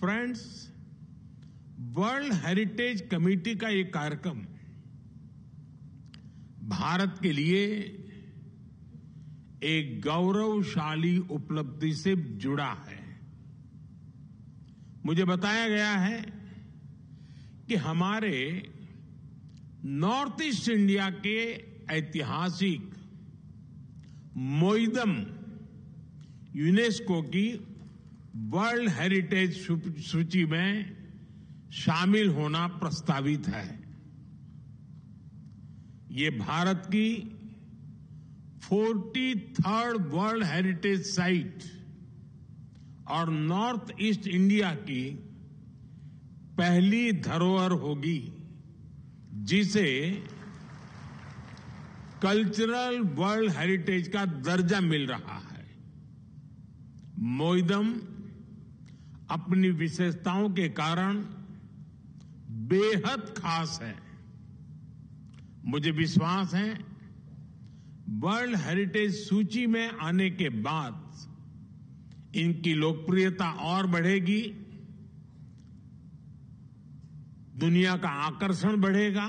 friends world heritage committee का ये कार्यक्रम भारत के लिए एक गौरवशाली उपलब्धि से जुड़ा है मुझे बताया गया है कि हमारे नॉर्थ ईस्ट इंडिया के ऐतिहासिक मोइदम यूनेस्को की वर्ल्ड हेरिटेज सूची में शामिल होना प्रस्तावित है ये भारत की forty third world heritage site और नॉर्थ ईस्ट इंडिया की पहली धरोहर होगी जिसे कल्चरल वर्ल्ड हेरिटेज का दर्जा मिल रहा है मोइदम अपनी विशेषताओं के कारण बेहद खास है मुझे विश्वास है वर्ल्ड हेरिटेज सूची में आने के बाद इनकी लोकप्रियता और बढ़ेगी दुनिया का आकर्षण बढ़ेगा